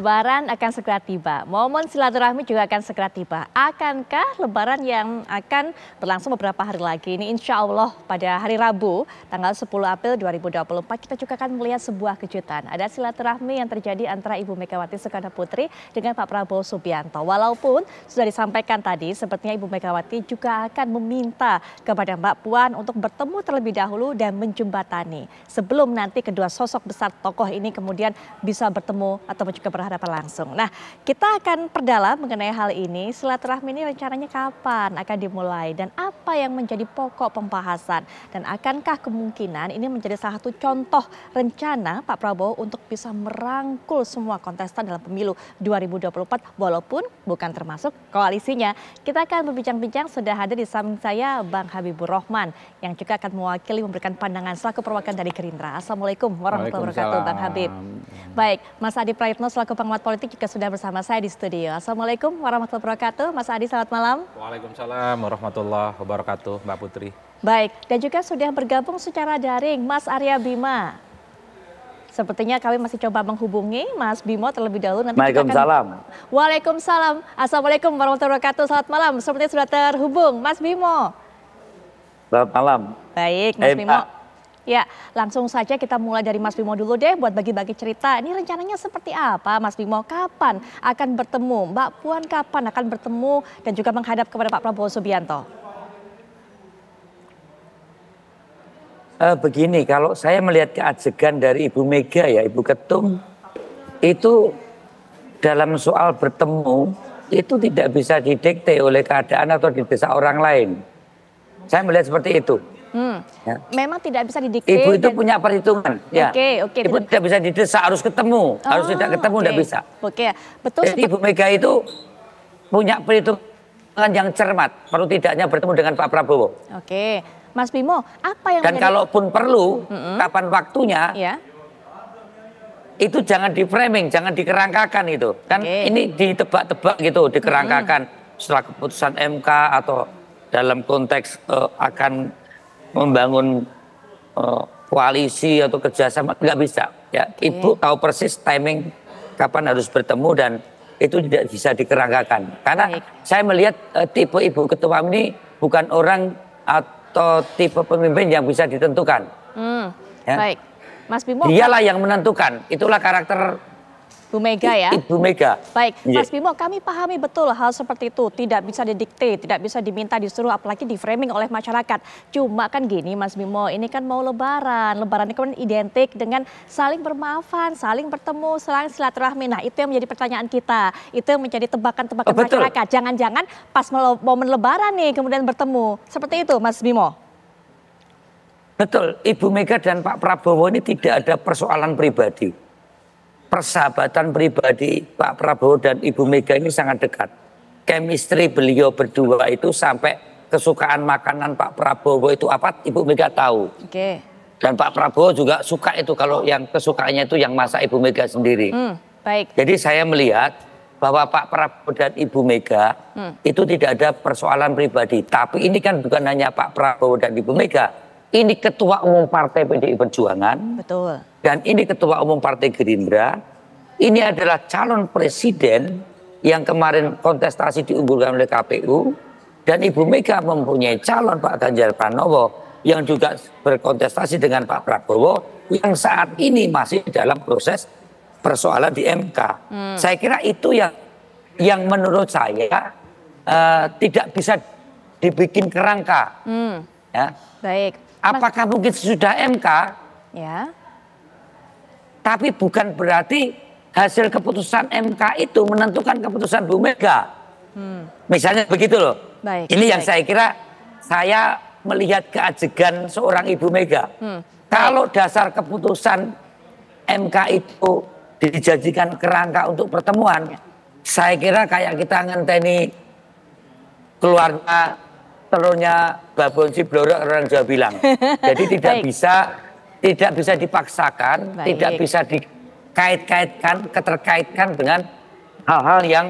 Lebaran akan segera tiba. Momen silaturahmi juga akan segera tiba. Akankah Lebaran yang akan berlangsung beberapa hari lagi ini insya Allah pada hari Rabu tanggal 10 April 2024 kita juga akan melihat sebuah kejutan. Ada silaturahmi yang terjadi antara Ibu Megawati Soekarno Putri dengan Pak Prabowo Subianto. Walaupun sudah disampaikan tadi sepertinya Ibu Megawati juga akan meminta kepada Mbak Puan untuk bertemu terlebih dahulu dan menjembatani sebelum nanti kedua sosok besar tokoh ini kemudian bisa bertemu atau juga berhati berhadapan langsung. Nah, kita akan perdalam mengenai hal ini. Silaturahmi ini rencananya kapan akan dimulai dan apa yang menjadi pokok pembahasan dan akankah kemungkinan ini menjadi salah satu contoh rencana Pak Prabowo untuk bisa merangkul semua kontestan dalam pemilu 2024 walaupun bukan termasuk koalisinya. Kita akan berbincang-bincang sudah hadir di samping saya Bang Habibur Rahman yang juga akan mewakili memberikan pandangan selaku perwakilan dari Gerindra. Assalamualaikum warahmatullahi wabarakatuh Bang Habib. Baik, Mas Adi Prayitno selaku pengamat politik juga sudah bersama saya di studio. Assalamualaikum warahmatullahi wabarakatuh. Mas Adi, selamat malam. Waalaikumsalam warahmatullahi wabarakatuh, Mbak Putri. Baik, dan juga sudah bergabung secara daring Mas Arya Bima. Sepertinya kami masih coba menghubungi Mas Bimo terlebih dahulu. Nanti Waalaikumsalam. Akan... Waalaikumsalam. Assalamualaikum warahmatullahi wabarakatuh. Selamat malam. Sepertinya sudah terhubung. Mas Bimo. Selamat malam. Baik, Mas eh, Bimo. Ah, Ya, langsung saja kita mulai dari Mas Bimo dulu deh buat bagi-bagi cerita. Ini rencananya seperti apa Mas Bimo? Kapan akan bertemu? Mbak Puan kapan akan bertemu dan juga menghadap kepada Pak Prabowo Subianto? Uh, begini, kalau saya melihat keajegan dari Ibu Mega ya, Ibu Ketum, itu dalam soal bertemu itu tidak bisa didikte oleh keadaan atau didesak orang lain. Saya melihat seperti itu. Hmm. Ya. Memang tidak bisa didikte. Ibu itu dan... punya perhitungan. Oke, ya. oke. Okay, okay, ibu tidak... tidak bisa didesak, harus ketemu, oh, harus ah, tidak ketemu okay. tidak bisa. Oke, okay. Ya. betul. Jadi Ibu Mega itu punya perhitungan yang cermat, perlu tidaknya bertemu dengan Pak Prabowo. Oke, okay. Mas Bimo, apa yang dan menjadi... kalaupun perlu, -hmm. kapan waktunya? Ya. Itu jangan di framing, jangan dikerangkakan itu. Kan okay. ini ditebak-tebak gitu, dikerangkakan -hmm. setelah keputusan MK atau dalam konteks uh, akan membangun eh, koalisi atau kerjasama nggak bisa. Ya, okay. ibu tahu persis timing kapan harus bertemu dan itu tidak bisa dikerangkakan. Karena Baik. saya melihat uh, tipe ibu ketua ini bukan orang atau tipe pemimpin yang bisa ditentukan. Hmm. Ya. Baik, Mas Bimo. Dialah yang menentukan. Itulah karakter Bu Mega ya. Ibu Mega. Baik, yeah. Mas Bimo, kami pahami betul hal seperti itu tidak bisa didikte, tidak bisa diminta disuruh apalagi di framing oleh masyarakat. Cuma kan gini Mas Bimo, ini kan mau lebaran. Lebaran ini kan identik dengan saling bermaafan, saling bertemu, saling silaturahmi. Nah, itu yang menjadi pertanyaan kita. Itu yang menjadi tebakan-tebakan oh, masyarakat. Jangan-jangan pas momen lebaran nih kemudian bertemu. Seperti itu Mas Bimo. Betul, Ibu Mega dan Pak Prabowo ini tidak ada persoalan pribadi persahabatan pribadi Pak Prabowo dan Ibu Mega ini sangat dekat. Chemistry beliau berdua itu sampai kesukaan makanan Pak Prabowo itu apa Ibu Mega tahu. Oke. Okay. Dan Pak Prabowo juga suka itu kalau yang kesukaannya itu yang masak Ibu Mega sendiri. Hmm, baik. Jadi saya melihat bahwa Pak Prabowo dan Ibu Mega hmm. itu tidak ada persoalan pribadi. Tapi ini kan bukan hanya Pak Prabowo dan Ibu Mega ini ketua umum partai PDI Perjuangan. Betul. Dan ini ketua umum partai Gerindra. Ini adalah calon presiden yang kemarin kontestasi diunggulkan oleh KPU. Dan Ibu Mega mempunyai calon Pak Ganjar Pranowo yang juga berkontestasi dengan Pak Prabowo yang saat ini masih dalam proses persoalan di MK. Hmm. Saya kira itu yang yang menurut saya uh, tidak bisa dibikin kerangka. Hmm. Ya. Baik. Apakah Mas... mungkin sudah MK? Ya. Tapi bukan berarti hasil keputusan MK itu menentukan keputusan Bu Mega. Hmm. Misalnya begitu loh. Baik, Ini baik. yang saya kira saya melihat keajegan seorang Ibu Mega. Hmm. Kalau dasar keputusan MK itu dijadikan kerangka untuk pertemuan, ya. saya kira kayak kita ngenteni keluarga telurnya babon si blorok orang Jawa bilang. Jadi tidak Baik. bisa tidak bisa dipaksakan, Baik. tidak bisa dikait-kaitkan, keterkaitkan dengan hal-hal yang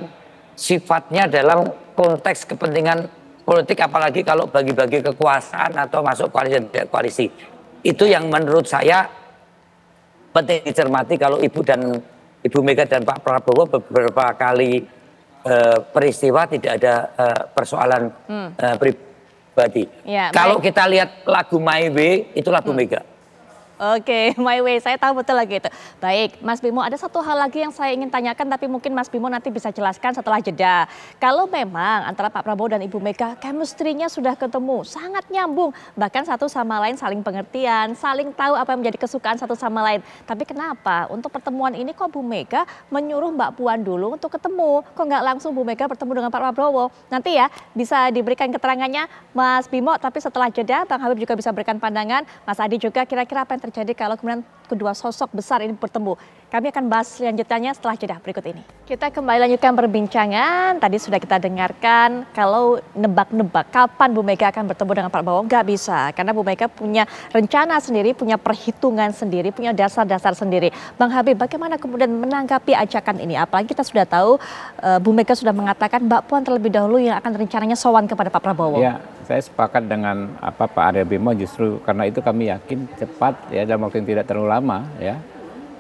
sifatnya dalam konteks kepentingan politik apalagi kalau bagi-bagi kekuasaan atau masuk koalisi tidak koalisi. Itu yang menurut saya penting dicermati kalau Ibu dan Ibu Mega dan Pak Prabowo beberapa kali uh, peristiwa tidak ada uh, persoalan hmm. Eh, pribadi pribadi. Ya, Kalau kita lihat lagu My Way itu lagu hmm. Mega. Oke, okay, my way. Saya tahu betul lagi itu. Baik, Mas Bimo, ada satu hal lagi yang saya ingin tanyakan, tapi mungkin Mas Bimo nanti bisa jelaskan setelah jeda. Kalau memang antara Pak Prabowo dan Ibu Mega, chemistry-nya sudah ketemu, sangat nyambung. Bahkan satu sama lain saling pengertian, saling tahu apa yang menjadi kesukaan satu sama lain. Tapi kenapa untuk pertemuan ini kok Bu Mega menyuruh Mbak Puan dulu untuk ketemu? Kok nggak langsung Bu Mega bertemu dengan Pak Prabowo? Nanti ya bisa diberikan keterangannya Mas Bimo, tapi setelah jeda Bang Habib juga bisa berikan pandangan, Mas Adi juga kira-kira apa yang terjadi jadi kalau kemudian kedua sosok besar ini bertemu. Kami akan bahas lanjutannya setelah jeda berikut ini. Kita kembali lanjutkan perbincangan. Tadi sudah kita dengarkan kalau nebak-nebak kapan Bu Mega akan bertemu dengan Pak Prabowo nggak bisa karena Bu Mega punya rencana sendiri, punya perhitungan sendiri, punya dasar-dasar sendiri. Bang Habib, bagaimana kemudian menanggapi ajakan ini? Apalagi kita sudah tahu eh, Bu Mega sudah mengatakan Mbak Puan terlebih dahulu yang akan rencananya sowan kepada Pak Prabowo. Ya, saya sepakat dengan apa Pak Arya Bimo justru karena itu kami yakin cepat ya dalam waktu yang tidak terlalu lama lama ya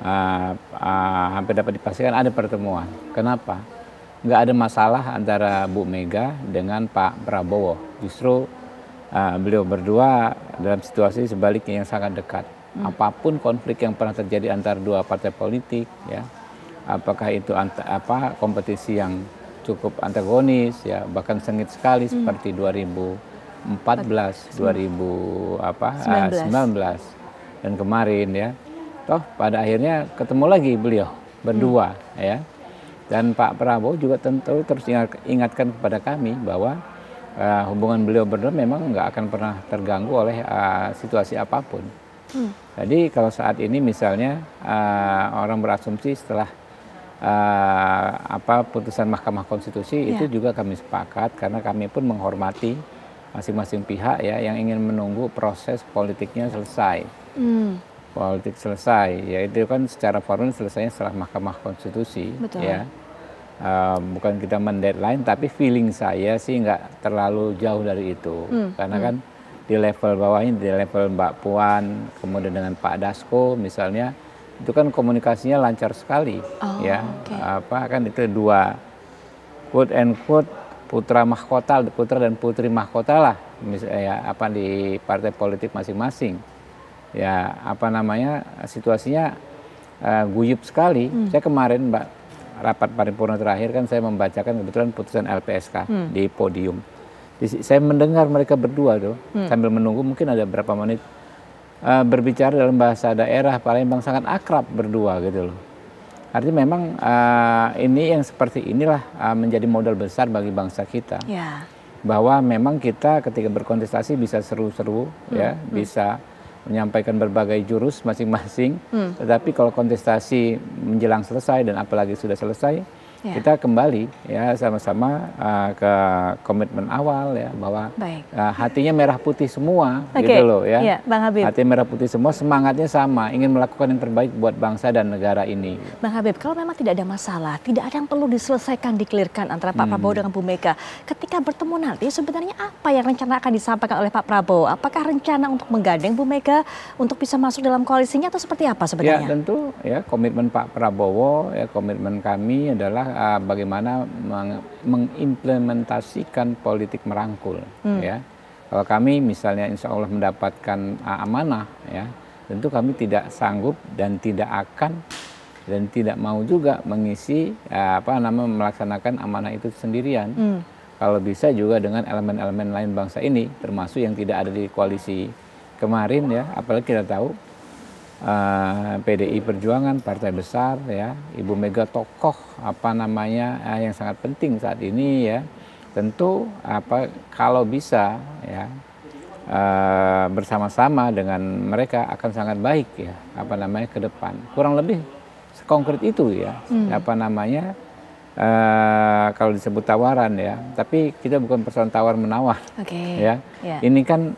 uh, uh, hampir dapat dipastikan ada pertemuan. Kenapa? Nggak ada masalah antara Bu Mega dengan Pak Prabowo. Justru uh, beliau berdua dalam situasi sebaliknya yang sangat dekat. Hmm. Apapun konflik yang pernah terjadi antar dua partai politik, ya, apakah itu anta, apa kompetisi yang cukup antagonis, ya, bahkan sengit sekali hmm. seperti 2014, 2000 apa 19. Uh, 19 dan kemarin ya toh pada akhirnya ketemu lagi beliau berdua hmm. ya dan Pak Prabowo juga tentu terus ingatkan kepada kami bahwa uh, hubungan beliau berdua memang nggak akan pernah terganggu oleh uh, situasi apapun. Hmm. Jadi kalau saat ini misalnya uh, orang berasumsi setelah uh, apa putusan Mahkamah Konstitusi yeah. itu juga kami sepakat karena kami pun menghormati masing-masing pihak ya yang ingin menunggu proses politiknya selesai. Hmm politik selesai ya itu kan secara formal selesainya setelah Mahkamah Konstitusi Betul. ya uh, bukan kita mendeadline tapi feeling saya sih nggak terlalu jauh dari itu hmm. hmm. karena hmm. kan di level bawahnya di level Mbak Puan kemudian dengan Pak Dasko misalnya itu kan komunikasinya lancar sekali oh, ya okay. apa kan itu dua quote and quote putra mahkota putra dan putri mahkota lah misalnya ya, apa di partai politik masing-masing ya apa namanya situasinya uh, guyup sekali. Hmm. Saya kemarin Mbak rapat paripurna terakhir kan saya membacakan kebetulan putusan LPSK hmm. di podium. saya mendengar mereka berdua tuh hmm. sambil menunggu mungkin ada berapa menit uh, berbicara dalam bahasa daerah Palembang sangat akrab berdua gitu loh. Artinya memang uh, ini yang seperti inilah uh, menjadi modal besar bagi bangsa kita. Yeah. Bahwa memang kita ketika berkontestasi bisa seru-seru hmm. ya, hmm. bisa menyampaikan berbagai jurus masing-masing. Hmm. Tetapi kalau kontestasi menjelang selesai dan apalagi sudah selesai, ya. kita kembali ya sama-sama uh, ke komitmen awal ya bahwa Uh, hatinya merah putih semua okay. gitu loh ya. ya Bang Habib. Hati merah putih semua semangatnya sama ingin melakukan yang terbaik buat bangsa dan negara ini. Bang Habib, kalau memang tidak ada masalah, tidak ada yang perlu diselesaikan, dikelirkan antara Pak hmm. Prabowo dengan Bu Mega. Ketika bertemu nanti sebenarnya apa yang rencana akan disampaikan oleh Pak Prabowo? Apakah rencana untuk menggandeng Bu Mega untuk bisa masuk dalam koalisinya atau seperti apa sebenarnya? Ya tentu ya komitmen Pak Prabowo ya komitmen kami adalah uh, bagaimana meng mengimplementasikan politik merangkul hmm. ya. Kalau kami misalnya insya Allah mendapatkan uh, amanah ya, tentu kami tidak sanggup dan tidak akan dan tidak mau juga mengisi uh, apa nama melaksanakan amanah itu sendirian. Hmm. Kalau bisa juga dengan elemen-elemen lain bangsa ini, termasuk yang tidak ada di koalisi kemarin ya, apalagi kita tahu Eh, PDI Perjuangan partai besar ya Ibu Mega tokoh apa namanya eh, yang sangat penting saat ini ya tentu apa kalau bisa ya eh, bersama-sama dengan mereka akan sangat baik ya apa namanya ke depan kurang lebih konkret itu ya hmm. apa namanya uh, kalau disebut tawaran ya tapi kita bukan persoalan tawar menawar okay. ya yeah. ini kan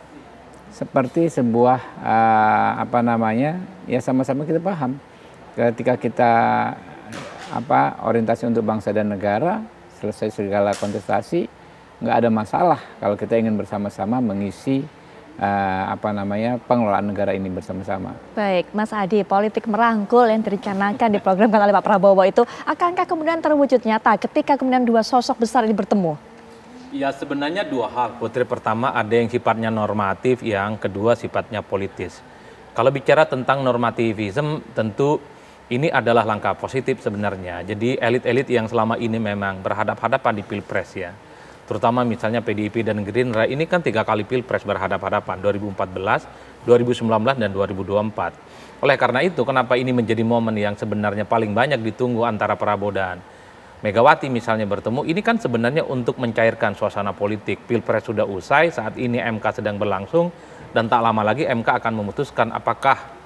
seperti sebuah uh, apa namanya ya sama-sama kita paham ketika kita apa orientasi untuk bangsa dan negara selesai segala kontestasi nggak ada masalah kalau kita ingin bersama-sama mengisi uh, apa namanya pengelolaan negara ini bersama-sama. Baik, Mas Adi, politik merangkul yang direncanakan di program oleh Pak Prabowo itu akankah kemudian terwujud nyata ketika kemudian dua sosok besar ini bertemu? Ya sebenarnya dua hal. Putri pertama ada yang sifatnya normatif, yang kedua sifatnya politis. Kalau bicara tentang normativism, tentu ini adalah langkah positif sebenarnya. Jadi elit-elit yang selama ini memang berhadap-hadapan di pilpres ya, terutama misalnya PDIP dan Gerindra ini kan tiga kali pilpres berhadap-hadapan 2014, 2019 dan 2024. Oleh karena itu, kenapa ini menjadi momen yang sebenarnya paling banyak ditunggu antara Prabowo dan Megawati misalnya bertemu, ini kan sebenarnya untuk mencairkan suasana politik. Pilpres sudah usai, saat ini MK sedang berlangsung, dan tak lama lagi MK akan memutuskan apakah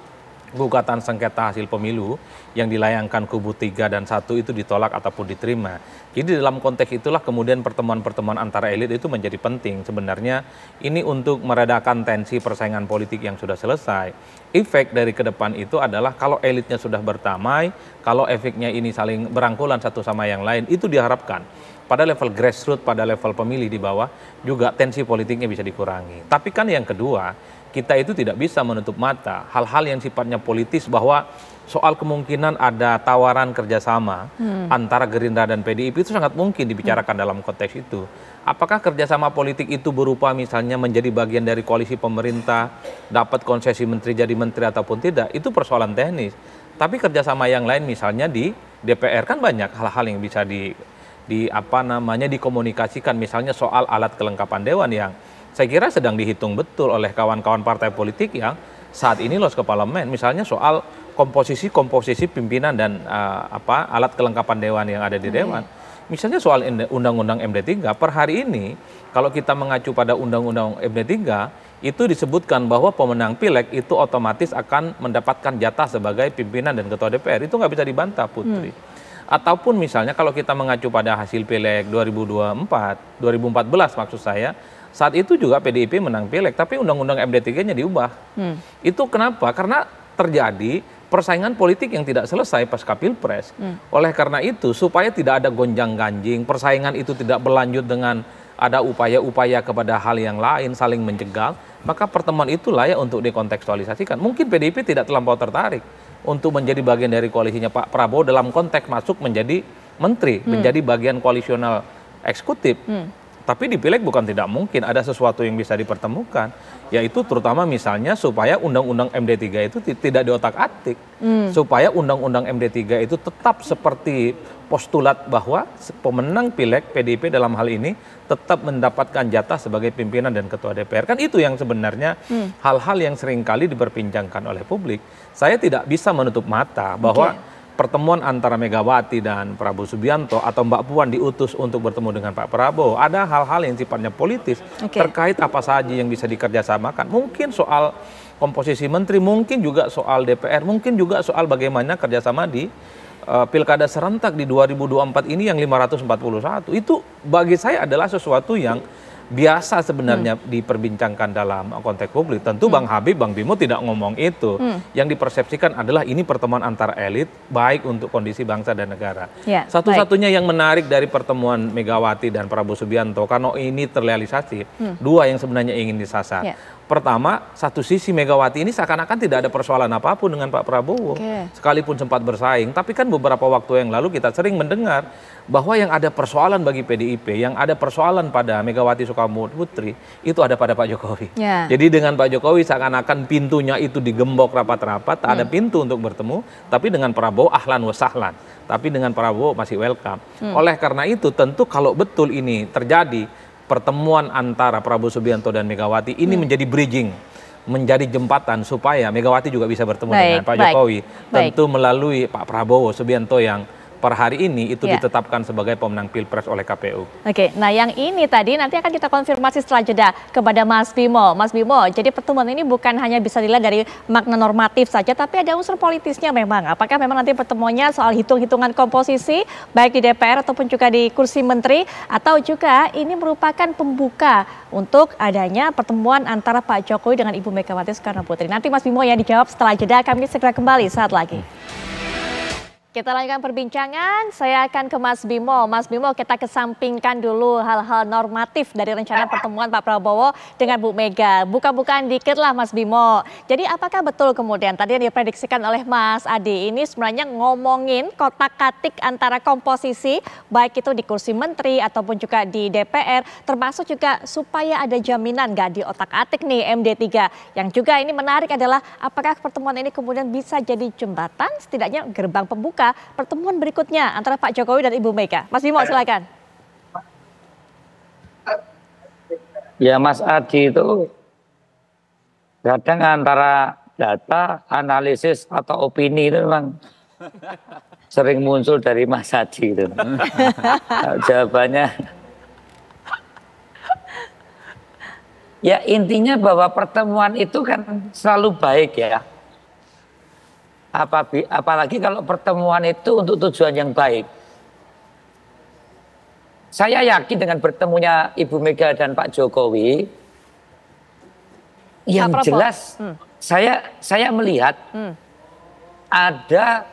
gugatan sengketa hasil pemilu yang dilayangkan kubu 3 dan 1 itu ditolak ataupun diterima. Jadi dalam konteks itulah kemudian pertemuan-pertemuan antara elit itu menjadi penting. Sebenarnya ini untuk meredakan tensi persaingan politik yang sudah selesai. Efek dari ke depan itu adalah kalau elitnya sudah bertamai, kalau efeknya ini saling berangkulan satu sama yang lain, itu diharapkan pada level grassroots, pada level pemilih di bawah juga tensi politiknya bisa dikurangi. Tapi kan yang kedua, kita itu tidak bisa menutup mata hal-hal yang sifatnya politis bahwa soal kemungkinan ada tawaran kerjasama hmm. antara Gerindra dan PDIP itu sangat mungkin dibicarakan hmm. dalam konteks itu. Apakah kerjasama politik itu berupa misalnya menjadi bagian dari koalisi pemerintah, dapat konsesi menteri jadi menteri ataupun tidak, itu persoalan teknis. Tapi kerjasama yang lain misalnya di DPR kan banyak hal-hal yang bisa di di apa namanya dikomunikasikan misalnya soal alat kelengkapan dewan yang saya kira sedang dihitung betul oleh kawan-kawan partai politik yang saat ini los ke parlemen misalnya soal komposisi-komposisi pimpinan dan uh, apa alat kelengkapan dewan yang ada di dewan. Hmm. Misalnya soal undang-undang MD3 per hari ini kalau kita mengacu pada undang-undang MD3 itu disebutkan bahwa pemenang pileg itu otomatis akan mendapatkan jatah sebagai pimpinan dan ketua DPR. Itu nggak bisa dibantah hmm. Putri. Hmm. Ataupun misalnya kalau kita mengacu pada hasil pileg 2024, 2014 maksud saya, saat itu juga PDIP menang pilek, tapi undang-undang MD3-nya diubah. Hmm. Itu kenapa? Karena terjadi persaingan politik yang tidak selesai pasca pilpres. Hmm. Oleh karena itu, supaya tidak ada gonjang-ganjing, persaingan itu tidak berlanjut dengan ada upaya-upaya kepada hal yang lain, saling menjegal, maka pertemuan itu layak untuk dikontekstualisasikan. Mungkin PDIP tidak terlampau tertarik untuk menjadi bagian dari koalisinya Pak Prabowo dalam konteks masuk menjadi menteri, hmm. menjadi bagian koalisional eksekutif. Hmm tapi di pileg bukan tidak mungkin ada sesuatu yang bisa dipertemukan, yaitu terutama misalnya supaya undang-undang MD3 itu tidak diotak-atik, hmm. supaya undang-undang MD3 itu tetap seperti postulat bahwa pemenang pileg PDIP dalam hal ini tetap mendapatkan jatah sebagai pimpinan dan ketua DPR. Kan itu yang sebenarnya hmm. hal-hal hmm. yang seringkali diperbincangkan oleh publik. Saya tidak bisa menutup mata bahwa okay pertemuan antara Megawati dan Prabowo Subianto atau Mbak Puan diutus untuk bertemu dengan Pak Prabowo, ada hal-hal yang sifatnya politis okay. terkait apa saja yang bisa dikerjasamakan. Mungkin soal komposisi menteri, mungkin juga soal DPR, mungkin juga soal bagaimana kerjasama di uh, pilkada serentak di 2024 ini yang 541 itu bagi saya adalah sesuatu yang biasa sebenarnya hmm. diperbincangkan dalam konteks publik. Tentu hmm. Bang Habib, Bang Bimo tidak ngomong itu. Hmm. Yang dipersepsikan adalah ini pertemuan antar elit baik untuk kondisi bangsa dan negara. Ya, Satu-satunya yang menarik dari pertemuan Megawati dan Prabowo Subianto karena ini terrealisasi hmm. dua yang sebenarnya ingin disasar. Ya. Pertama, satu sisi Megawati ini seakan-akan tidak ada persoalan apapun dengan Pak Prabowo. Okay. Sekalipun sempat bersaing, tapi kan beberapa waktu yang lalu kita sering mendengar bahwa yang ada persoalan bagi PDIP, yang ada persoalan pada Megawati Soekarno Putri, itu ada pada Pak Jokowi. Yeah. Jadi dengan Pak Jokowi seakan-akan pintunya itu digembok rapat-rapat, tak hmm. ada ya. pintu untuk bertemu, tapi dengan Prabowo ahlan wasahlan Tapi dengan Prabowo masih welcome. Hmm. Oleh karena itu tentu kalau betul ini terjadi, pertemuan antara Prabowo Subianto dan Megawati ini hmm. menjadi bridging menjadi jembatan supaya Megawati juga bisa bertemu baik, dengan Pak baik, Jokowi baik. tentu melalui Pak Prabowo Subianto yang per hari ini itu yeah. ditetapkan sebagai pemenang Pilpres oleh KPU. Oke, nah yang ini tadi nanti akan kita konfirmasi setelah jeda kepada Mas Bimo. Mas Bimo, jadi pertemuan ini bukan hanya bisa dilihat dari makna normatif saja, tapi ada unsur politisnya memang. Apakah memang nanti pertemuannya soal hitung-hitungan komposisi, baik di DPR ataupun juga di kursi menteri, atau juga ini merupakan pembuka untuk adanya pertemuan antara Pak Jokowi dengan Ibu Megawati Soekarno Putri. Nanti Mas Bimo ya dijawab setelah jeda, kami segera kembali saat lagi. Kita lanjutkan perbincangan, saya akan ke Mas Bimo. Mas Bimo, kita kesampingkan dulu hal-hal normatif dari rencana pertemuan Pak Prabowo dengan Bu Mega. Buka-bukaan dikit lah Mas Bimo. Jadi apakah betul kemudian tadi yang diprediksikan oleh Mas Adi ini sebenarnya ngomongin kotak-katik antara komposisi, baik itu di kursi menteri ataupun juga di DPR, termasuk juga supaya ada jaminan nggak di otak-atik nih MD3. Yang juga ini menarik adalah apakah pertemuan ini kemudian bisa jadi jembatan setidaknya gerbang pembuka pertemuan berikutnya antara Pak Jokowi dan Ibu Mega. Mas Bimo ya. silakan. Ya Mas Adi itu kadang antara data, analisis atau opini itu memang sering muncul dari Mas Adi. itu. Nah, jawabannya Ya intinya bahwa pertemuan itu kan selalu baik ya apalagi kalau pertemuan itu untuk tujuan yang baik. Saya yakin dengan bertemunya Ibu Mega dan Pak Jokowi, yang jelas hmm. saya saya melihat hmm. ada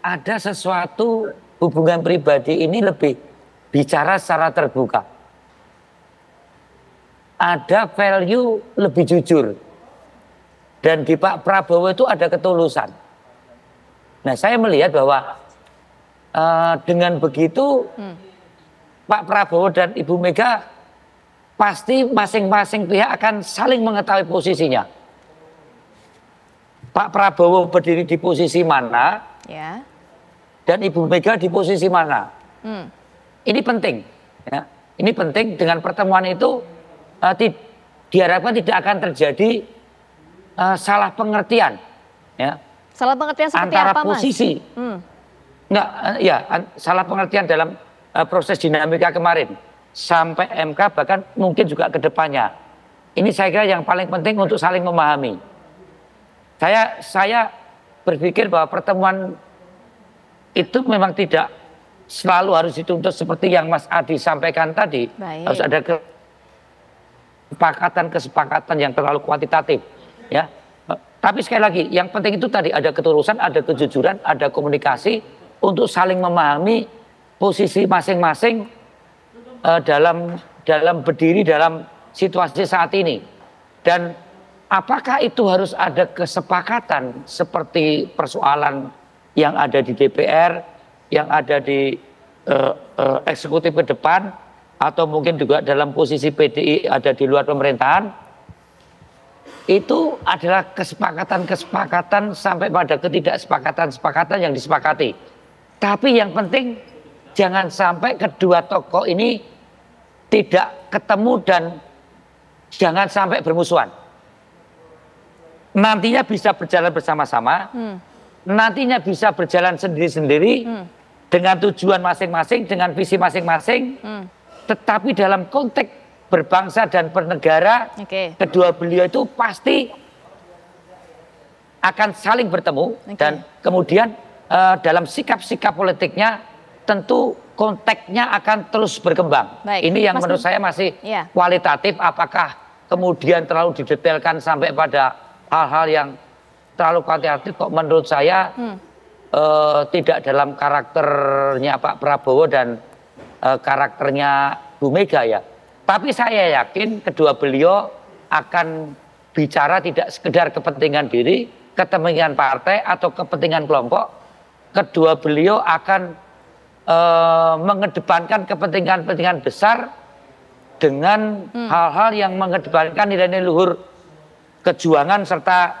ada sesuatu hubungan pribadi ini lebih bicara secara terbuka. Ada value lebih jujur dan di Pak Prabowo itu ada ketulusan. Nah, saya melihat bahwa uh, dengan begitu hmm. Pak Prabowo dan Ibu Mega pasti masing-masing pihak akan saling mengetahui posisinya. Pak Prabowo berdiri di posisi mana, ya. dan Ibu Mega di posisi mana. Hmm. Ini penting. Ya. Ini penting dengan pertemuan itu uh, eh, di, diharapkan tidak akan terjadi uh, salah pengertian. Ya. Salah pengertian seperti antara apa, posisi, Mas? Hmm. Nggak, uh, eh, ya an, salah pengertian dalam uh, proses dinamika kemarin sampai MK bahkan mungkin juga ke depannya. Ini saya kira yang paling penting untuk saling memahami. Saya saya berpikir bahwa pertemuan itu memang tidak selalu harus dituntut seperti yang Mas Adi sampaikan tadi. Baik. Harus ada kesepakatan-kesepakatan yang terlalu kuantitatif, ya. Tapi sekali lagi, yang penting itu tadi ada ketulusan, ada kejujuran, ada komunikasi untuk saling memahami posisi masing-masing uh, dalam dalam berdiri dalam situasi saat ini. Dan apakah itu harus ada kesepakatan seperti persoalan yang ada di DPR, yang ada di uh, uh, eksekutif ke depan, atau mungkin juga dalam posisi PDI ada di luar pemerintahan? itu adalah kesepakatan-kesepakatan sampai pada ketidaksepakatan-sepakatan yang disepakati. Tapi yang penting jangan sampai kedua tokoh ini tidak ketemu dan jangan sampai bermusuhan. Nantinya bisa berjalan bersama-sama, hmm. nantinya bisa berjalan sendiri-sendiri hmm. dengan tujuan masing-masing, dengan visi masing-masing. Hmm. Tetapi dalam konteks berbangsa dan bernegara, okay. kedua beliau itu pasti akan saling bertemu okay. dan kemudian uh, dalam sikap-sikap politiknya tentu konteksnya akan terus berkembang. Baik. Ini yang Mas menurut saya masih ya. kualitatif apakah kemudian terlalu didetailkan sampai pada hal-hal yang terlalu kualitatif kok menurut saya hmm. uh, tidak dalam karakternya Pak Prabowo dan uh, karakternya Bu Mega ya. Tapi saya yakin kedua beliau akan bicara tidak sekedar kepentingan diri, kepentingan partai atau kepentingan kelompok. Kedua beliau akan e, mengedepankan kepentingan-kepentingan besar dengan hmm. hal-hal hmm. yang mengedepankan nilai-nilai luhur kejuangan serta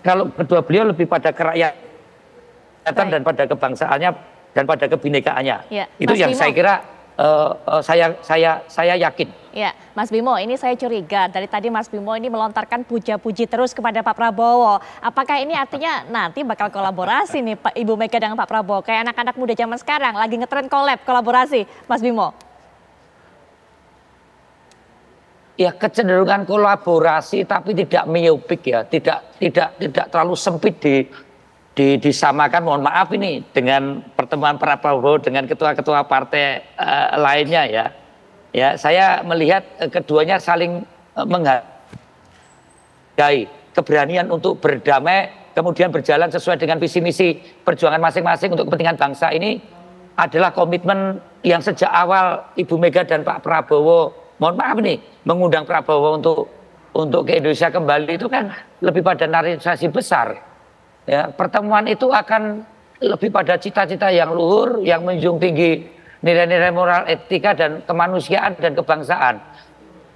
kalau kedua beliau lebih pada kerakyatan dan pada kebangsaannya dan pada kebinekaannya. Ya. Itu Mas yang saya kira Uh, uh, saya saya saya yakin. Ya, Mas Bimo, ini saya curiga dari tadi Mas Bimo ini melontarkan puja-puji terus kepada Pak Prabowo. Apakah ini artinya nanti bakal kolaborasi nih Pak Ibu Mega dengan Pak Prabowo? Kayak anak-anak muda zaman sekarang lagi ngetren kolab kolaborasi, Mas Bimo. Ya kecenderungan kolaborasi tapi tidak miopik ya, tidak tidak tidak terlalu sempit di di, disamakan mohon maaf ini dengan pertemuan Prabowo dengan ketua-ketua partai uh, lainnya ya. Ya, saya melihat uh, keduanya saling uh, menghargai keberanian untuk berdamai kemudian berjalan sesuai dengan visi misi perjuangan masing-masing untuk kepentingan bangsa ini adalah komitmen yang sejak awal Ibu Mega dan Pak Prabowo mohon maaf nih mengundang Prabowo untuk untuk ke Indonesia kembali itu kan lebih pada narisasi besar Ya, pertemuan itu akan lebih pada cita-cita yang luhur, yang menjunjung tinggi nilai-nilai moral, etika dan kemanusiaan dan kebangsaan.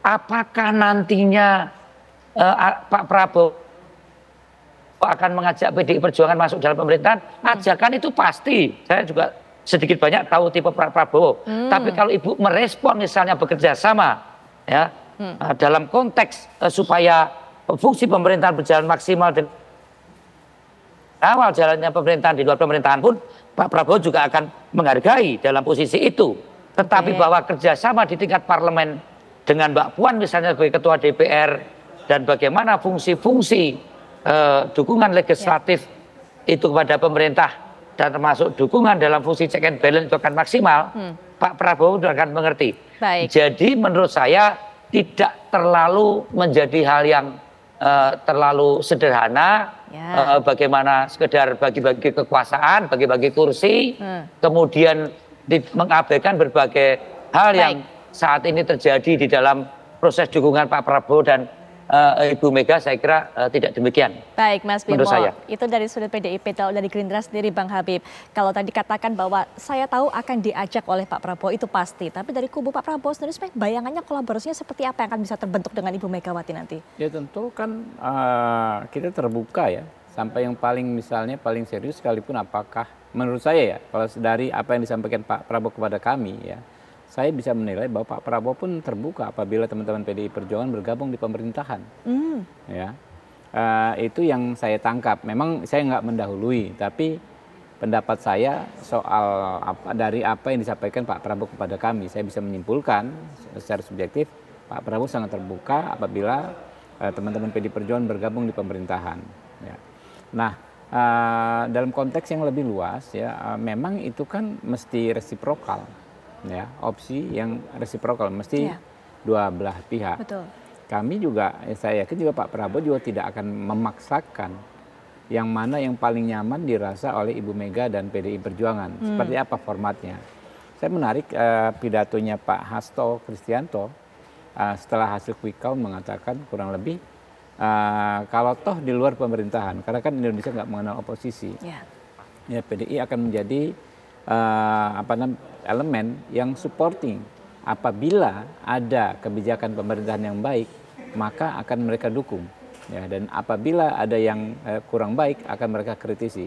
Apakah nantinya uh, Pak Prabowo akan mengajak PDI Perjuangan masuk dalam pemerintahan? Hmm. Ajakan itu pasti. Saya juga sedikit banyak tahu tipe Pak Prabowo. Hmm. Tapi kalau Ibu merespon misalnya bekerja sama ya hmm. Eh, dalam konteks uh, supaya fungsi pemerintahan berjalan maksimal dengan awal jalannya pemerintahan di luar pemerintahan pun Pak Prabowo juga akan menghargai dalam posisi itu. Tetapi okay. bahwa kerjasama di tingkat parlemen dengan Mbak Puan misalnya sebagai Ketua DPR dan bagaimana fungsi-fungsi eh, dukungan legislatif yeah. itu kepada pemerintah dan termasuk dukungan dalam fungsi check and balance itu akan maksimal, hmm. Pak Prabowo sudah akan mengerti. Baik. Jadi menurut saya tidak terlalu menjadi hal yang uh, terlalu sederhana, ya. uh, bagaimana sekedar bagi-bagi kekuasaan, bagi-bagi kursi, hmm. kemudian di, mengabaikan berbagai hal Baik. yang saat ini terjadi di dalam proses dukungan Pak Prabowo dan uh, Ibu Mega saya kira uh, tidak demikian. Baik Mas Bimo, saya. itu dari sudut PDIP, kalau dari Gerindra sendiri Bang Habib. Kalau tadi katakan bahwa saya tahu akan diajak oleh Pak Prabowo itu pasti, tapi dari kubu Pak Prabowo sendiri sebenarnya bayangannya kolaborasinya seperti apa yang akan bisa terbentuk dengan Ibu Megawati nanti? Ya tentu kan uh, kita terbuka ya, sampai yang paling misalnya paling serius sekalipun apakah menurut saya ya, kalau dari apa yang disampaikan Pak Prabowo kepada kami ya, saya bisa menilai bahwa Pak Prabowo pun terbuka apabila teman-teman PDI Perjuangan bergabung di pemerintahan. Mm. Ya, uh, itu yang saya tangkap. Memang saya nggak mendahului, tapi pendapat saya soal apa dari apa yang disampaikan Pak Prabowo kepada kami, saya bisa menyimpulkan secara subjektif Pak Prabowo sangat terbuka apabila teman eh, teman-teman PDI Perjuangan bergabung di pemerintahan. Ya. Nah, uh, dalam konteks yang lebih luas ya, uh, memang itu kan mesti resiprokal ya opsi yang resiprokal mesti yeah. dua belah pihak. Betul. Kami juga eh, saya yakin juga Pak Prabowo juga tidak akan memaksakan yang mana yang paling nyaman dirasa oleh Ibu Mega dan PDI Perjuangan. Hmm. Seperti apa formatnya? Saya menarik uh, pidatonya Pak Hasto Kristianto uh, setelah hasil quick count mengatakan kurang lebih uh, kalau toh di luar pemerintahan karena kan Indonesia nggak mengenal oposisi. Yeah. Ya PDI akan menjadi uh, apa namanya elemen yang supporting. Apabila ada kebijakan pemerintahan yang baik, maka akan mereka dukung. Ya, dan apabila ada yang eh, kurang baik, akan mereka kritisi.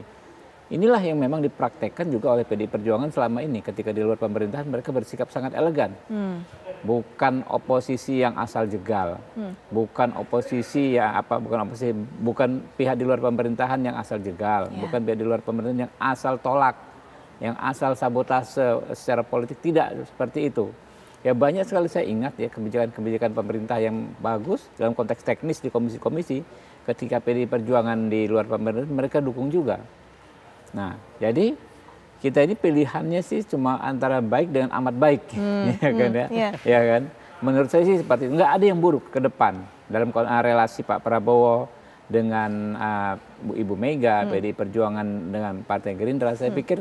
Inilah yang memang dipraktekkan juga oleh PDI Perjuangan selama ini. Ketika di luar pemerintahan, mereka bersikap sangat elegan. Hmm. Bukan oposisi yang asal jegal, hmm. bukan oposisi ya apa, bukan oposisi, bukan pihak di luar pemerintahan yang asal jegal, yeah. bukan pihak di luar pemerintahan yang asal tolak yang asal sabotase secara politik tidak seperti itu. Ya banyak sekali saya ingat ya kebijakan-kebijakan pemerintah yang bagus dalam konteks teknis di komisi-komisi ketika PDI Perjuangan di luar pemerintah mereka dukung juga. Nah, jadi kita ini pilihannya sih cuma antara baik dengan amat baik, hmm, ya kan hmm, ya? Yeah. ya kan. Menurut saya sih seperti itu. Nggak ada yang buruk ke depan dalam eh, relasi Pak Prabowo dengan uh, Ibu Mega, hmm. PDI Perjuangan dengan Partai Gerindra. Saya hmm. pikir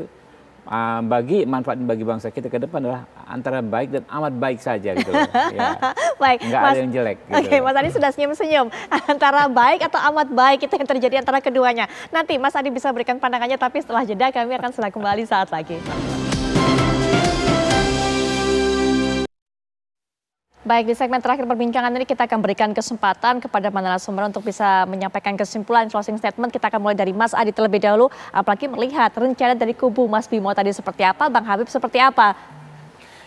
uh, bagi manfaat bagi bangsa kita ke depan adalah antara baik dan amat baik saja gitu ya. baik. Enggak ada yang jelek. Gitu. Oke, okay, Mas Adi sudah senyum-senyum. Antara baik atau amat baik itu yang terjadi antara keduanya. Nanti Mas Adi bisa berikan pandangannya tapi setelah jeda kami akan segera kembali saat lagi. Baik, di segmen terakhir perbincangan ini kita akan berikan kesempatan kepada para Sumber untuk bisa menyampaikan kesimpulan closing statement. Kita akan mulai dari Mas Adi terlebih dahulu, apalagi melihat rencana dari kubu Mas Bimo tadi seperti apa, Bang Habib seperti apa.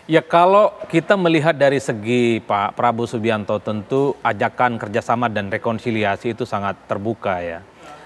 Ya kalau kita melihat dari segi Pak Prabowo Subianto tentu ajakan kerjasama dan rekonsiliasi itu sangat terbuka ya.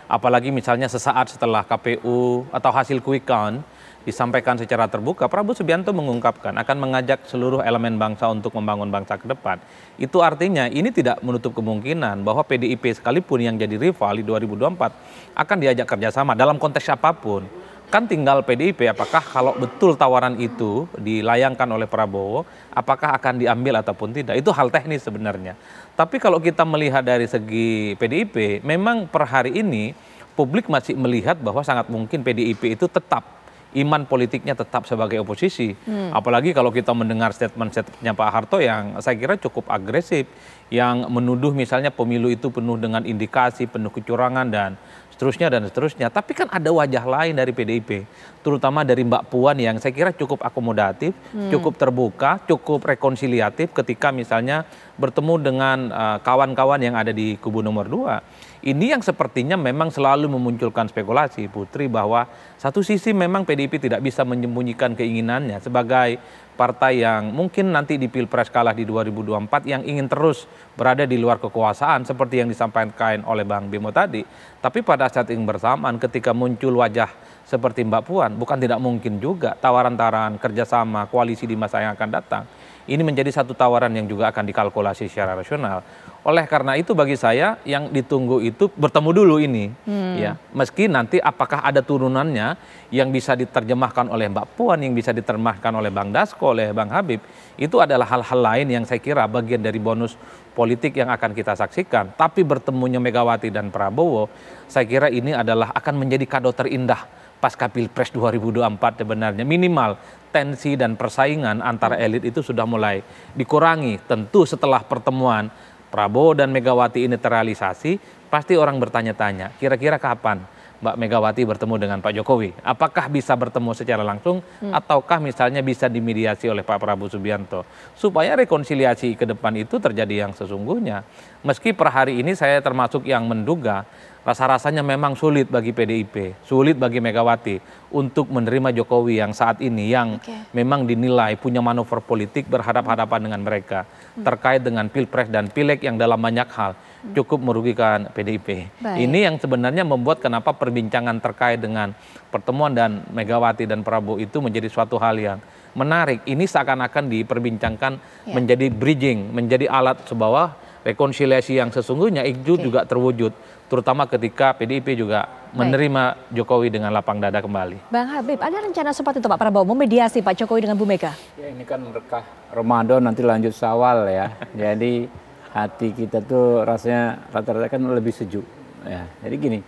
Apalagi misalnya sesaat setelah KPU atau hasil quick count disampaikan secara terbuka, Prabowo Subianto mengungkapkan akan mengajak seluruh elemen bangsa untuk membangun bangsa ke depan. Itu artinya ini tidak menutup kemungkinan bahwa PDIP sekalipun yang jadi rival di 2024 akan diajak kerjasama dalam konteks apapun. Kan tinggal PDIP apakah kalau betul tawaran itu dilayangkan oleh Prabowo, apakah akan diambil ataupun tidak. Itu hal teknis sebenarnya. Tapi kalau kita melihat dari segi PDIP, memang per hari ini publik masih melihat bahwa sangat mungkin PDIP itu tetap iman politiknya tetap sebagai oposisi. Hmm. Apalagi kalau kita mendengar statement-statementnya Pak Harto yang saya kira cukup agresif, yang menuduh misalnya pemilu itu penuh dengan indikasi, penuh kecurangan dan seterusnya dan seterusnya. Tapi kan ada wajah lain dari PDIP, terutama dari Mbak Puan yang saya kira cukup akomodatif, hmm. cukup terbuka, cukup rekonsiliatif ketika misalnya bertemu dengan eh, kawan-kawan uh, kawan -kawan yang ada di kubu nomor dua. Ini yang sepertinya memang selalu memunculkan spekulasi Putri bahwa satu sisi memang PDIP tidak bisa menyembunyikan keinginannya sebagai partai yang mungkin nanti di Pilpres kalah di 2024 yang ingin terus berada di luar kekuasaan seperti yang disampaikan oleh Bang Bimo tadi. Tapi pada saat yang bersamaan ketika muncul wajah seperti Mbak Puan bukan tidak mungkin juga tawaran-tawaran kerjasama koalisi di masa yang akan datang. Ini menjadi satu tawaran yang juga akan dikalkulasi secara rasional oleh karena itu bagi saya yang ditunggu itu bertemu dulu ini. Hmm. Ya, meski nanti apakah ada turunannya yang bisa diterjemahkan oleh Mbak Puan, yang bisa diterjemahkan oleh Bang Dasko, oleh Bang Habib, itu adalah hal-hal lain yang saya kira bagian dari bonus politik yang akan kita saksikan. Tapi bertemunya Megawati dan Prabowo, saya kira ini adalah akan menjadi kado terindah pasca Pilpres 2024 sebenarnya minimal tensi dan persaingan antara hmm. elit itu sudah mulai dikurangi tentu setelah pertemuan Prabowo dan Megawati ini terrealisasi, pasti orang bertanya-tanya, kira-kira kapan Mbak Megawati bertemu dengan Pak Jokowi. Apakah bisa bertemu secara langsung hmm. ataukah misalnya bisa dimediasi oleh Pak Prabowo Subianto supaya rekonsiliasi ke depan itu terjadi yang sesungguhnya. Meski per hari ini saya termasuk yang menduga rasa-rasanya memang sulit bagi PDIP, sulit bagi Megawati untuk menerima Jokowi yang saat ini yang okay. memang dinilai punya manuver politik berhadapan hadapan dengan mereka hmm. terkait dengan pilpres dan pileg yang dalam banyak hal cukup merugikan PDIP. Baik. Ini yang sebenarnya membuat kenapa perbincangan terkait dengan pertemuan dan Megawati dan Prabowo itu menjadi suatu hal yang menarik. Ini seakan-akan diperbincangkan ya. menjadi bridging, menjadi alat sebuah rekonsiliasi yang sesungguhnya itu okay. juga terwujud, terutama ketika PDIP juga Baik. menerima Jokowi dengan lapang dada kembali. Bang Habib, ada rencana seperti itu Pak Prabowo memediasi Pak Jokowi dengan Bu Mega? Ya, ini kan berkah Ramadan nanti lanjut Sawal ya. Jadi hati kita tuh rasanya rata-rata kan lebih sejuk. Ya, jadi gini,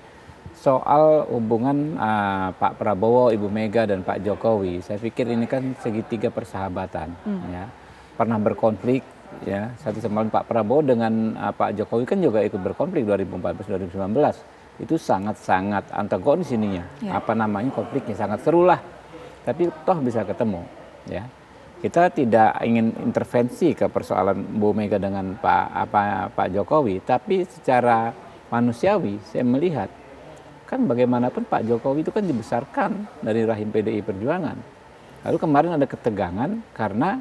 soal hubungan uh, Pak Prabowo, Ibu Mega dan Pak Jokowi, saya pikir ini kan segitiga persahabatan. Hmm. Ya, pernah berkonflik. Ya, satu sama lain Pak Prabowo dengan uh, Pak Jokowi kan juga ikut berkonflik 2014-2019. Itu sangat-sangat antagonis ininya. Ya. Apa namanya konfliknya sangat seru lah. Tapi toh bisa ketemu. Ya kita tidak ingin intervensi ke persoalan Bu Mega dengan Pak apa Pak Jokowi, tapi secara manusiawi saya melihat kan bagaimanapun Pak Jokowi itu kan dibesarkan dari rahim PDI Perjuangan. Lalu kemarin ada ketegangan karena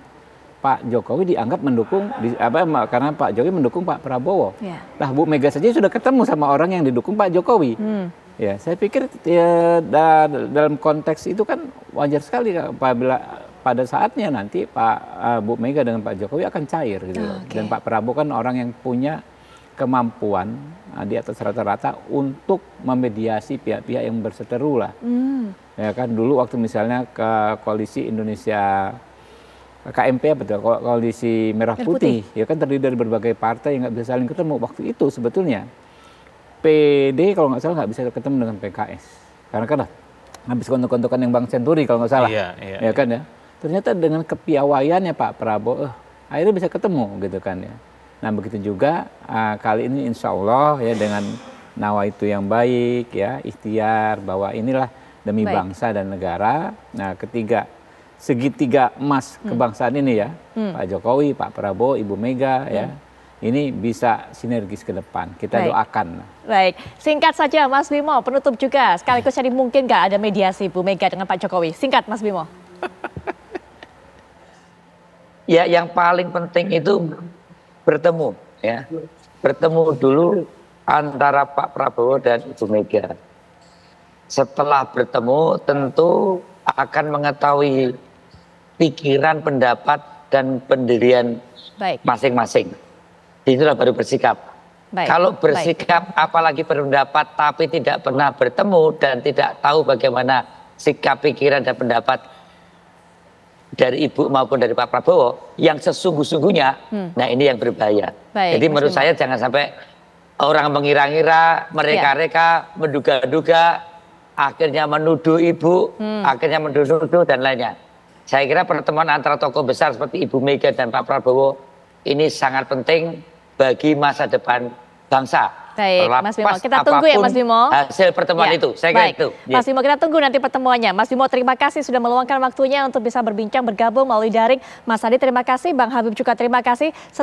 Pak Jokowi dianggap mendukung di, apa karena Pak Jokowi mendukung Pak Prabowo. ya. Nah, Bu Mega saja sudah ketemu sama orang yang didukung Pak Jokowi. Hmm. Ya, saya pikir ya, da, dalam konteks itu kan wajar sekali apabila pada saatnya nanti Pak uh, Bu Mega dengan Pak Jokowi akan cair gitu oh, okay. dan Pak Prabowo kan orang yang punya kemampuan uh, di atas rata-rata untuk memediasi pihak-pihak yang berseteru lah mm. ya kan dulu waktu misalnya ke koalisi Indonesia KMP apa tuh koalisi merah putih, putih ya kan terdiri dari berbagai partai yang nggak bisa saling ketemu waktu itu sebetulnya PD kalau nggak salah nggak bisa ketemu dengan PKS karena kan habis kontok-kontokan yang Bang Senturi kalau nggak salah iya, iya, ya kan iya. ya ternyata dengan kepiawaiannya Pak Prabowo eh, akhirnya bisa ketemu gitu kan ya nah begitu juga uh, kali ini insya Allah ya dengan nawa itu yang baik ya ikhtiar bahwa inilah demi baik. bangsa dan negara nah ketiga segitiga emas hmm. kebangsaan ini ya hmm. Pak Jokowi Pak Prabowo Ibu Mega ya, hmm. ya ini bisa sinergis ke depan. Kita Baik. doakan. Baik, singkat saja Mas Bimo, penutup juga. Sekaligus jadi mungkin nggak ada mediasi Bu Mega dengan Pak Jokowi? Singkat Mas Bimo. ya yang paling penting itu bertemu ya bertemu dulu antara Pak Prabowo dan Ibu Mega setelah bertemu tentu akan mengetahui pikiran pendapat dan pendirian masing-masing itulah baru bersikap Baik. Kalau bersikap Baik. apalagi berpendapat tapi tidak pernah bertemu dan tidak tahu bagaimana sikap pikiran dan pendapat dari Ibu maupun dari Pak Prabowo yang sesungguh-sungguhnya. Hmm. Nah, ini yang berbahaya. Baik, Jadi menurut saya jangan sampai orang mengira-ngira, mereka-reka, ya. menduga-duga, akhirnya menuduh Ibu, hmm. akhirnya menuduh-nuduh dan lainnya. Saya kira pertemuan antara tokoh besar seperti Ibu Mega dan Pak Prabowo ini sangat penting bagi masa depan bangsa Baik, Mas Bimo. Kita tunggu ya Mas Bimo. Hasil pertemuan ya. itu, saya kira Baik. itu. Ya. Mas Bimo, kita tunggu nanti pertemuannya. Mas Bimo, terima kasih sudah meluangkan waktunya untuk bisa berbincang, bergabung melalui daring. Mas Adi, terima kasih. Bang Habib juga terima kasih.